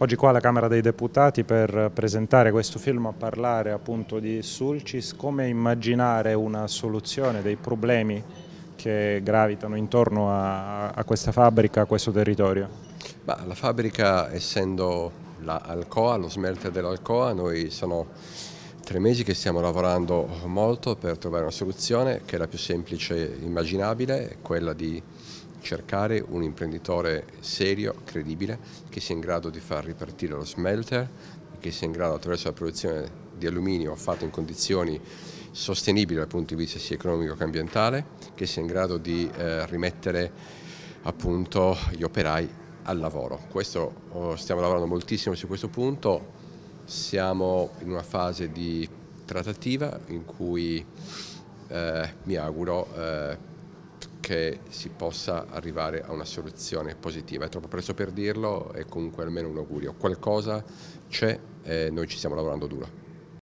Oggi qua alla Camera dei Deputati per presentare questo film a parlare appunto di Sulcis, come immaginare una soluzione dei problemi che gravitano intorno a, a questa fabbrica, a questo territorio? Ma la fabbrica essendo l'Alcoa, lo smelter dell'Alcoa, noi sono tre mesi che stiamo lavorando molto per trovare una soluzione che è la più semplice immaginabile, quella di cercare un imprenditore serio, credibile, che sia in grado di far ripartire lo smelter, che sia in grado attraverso la produzione di alluminio fatto in condizioni sostenibili dal punto di vista sia economico che ambientale, che sia in grado di eh, rimettere appunto gli operai al lavoro. Questo, oh, stiamo lavorando moltissimo su questo punto, siamo in una fase di trattativa in cui eh, mi auguro eh, che si possa arrivare a una soluzione positiva. È troppo presto per dirlo, è comunque almeno un augurio. Qualcosa c'è e noi ci stiamo lavorando duro.